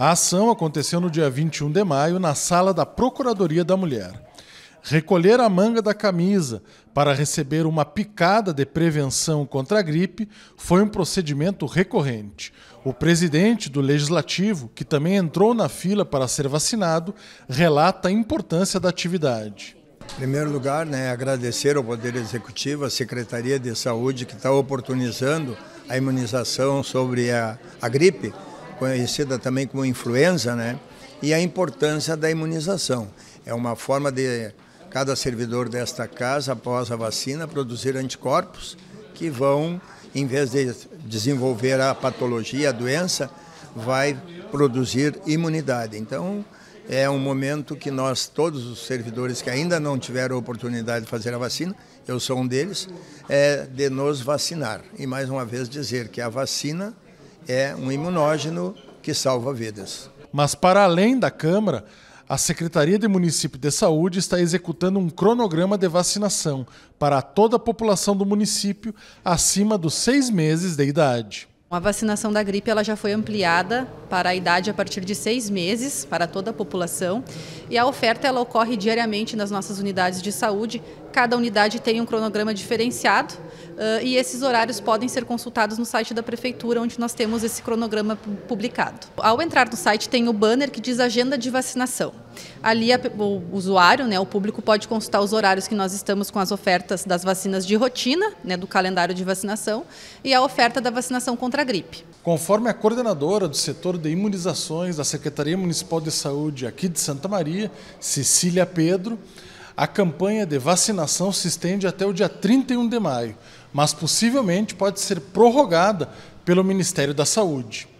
A ação aconteceu no dia 21 de maio na sala da Procuradoria da Mulher. Recolher a manga da camisa para receber uma picada de prevenção contra a gripe foi um procedimento recorrente. O presidente do Legislativo, que também entrou na fila para ser vacinado, relata a importância da atividade. Em primeiro lugar, né, agradecer ao Poder Executivo, à Secretaria de Saúde, que está oportunizando a imunização sobre a, a gripe conhecida também como influenza, né? E a importância da imunização. É uma forma de cada servidor desta casa, após a vacina, produzir anticorpos que vão, em vez de desenvolver a patologia, a doença, vai produzir imunidade. Então, é um momento que nós, todos os servidores que ainda não tiveram a oportunidade de fazer a vacina, eu sou um deles, é de nos vacinar. E mais uma vez dizer que a vacina é um imunógeno que salva vidas. Mas para além da Câmara, a Secretaria de Município de Saúde está executando um cronograma de vacinação para toda a população do município acima dos seis meses de idade. A vacinação da gripe ela já foi ampliada para a idade a partir de seis meses para toda a população e a oferta ela ocorre diariamente nas nossas unidades de saúde. Cada unidade tem um cronograma diferenciado uh, e esses horários podem ser consultados no site da prefeitura, onde nós temos esse cronograma publicado. Ao entrar no site tem o banner que diz agenda de vacinação. Ali a, o usuário, né, o público pode consultar os horários que nós estamos com as ofertas das vacinas de rotina, né, do calendário de vacinação e a oferta da vacinação contra a gripe. Conforme a coordenadora do setor de imunizações da Secretaria Municipal de Saúde aqui de Santa Maria, Cecília Pedro, a campanha de vacinação se estende até o dia 31 de maio, mas possivelmente pode ser prorrogada pelo Ministério da Saúde.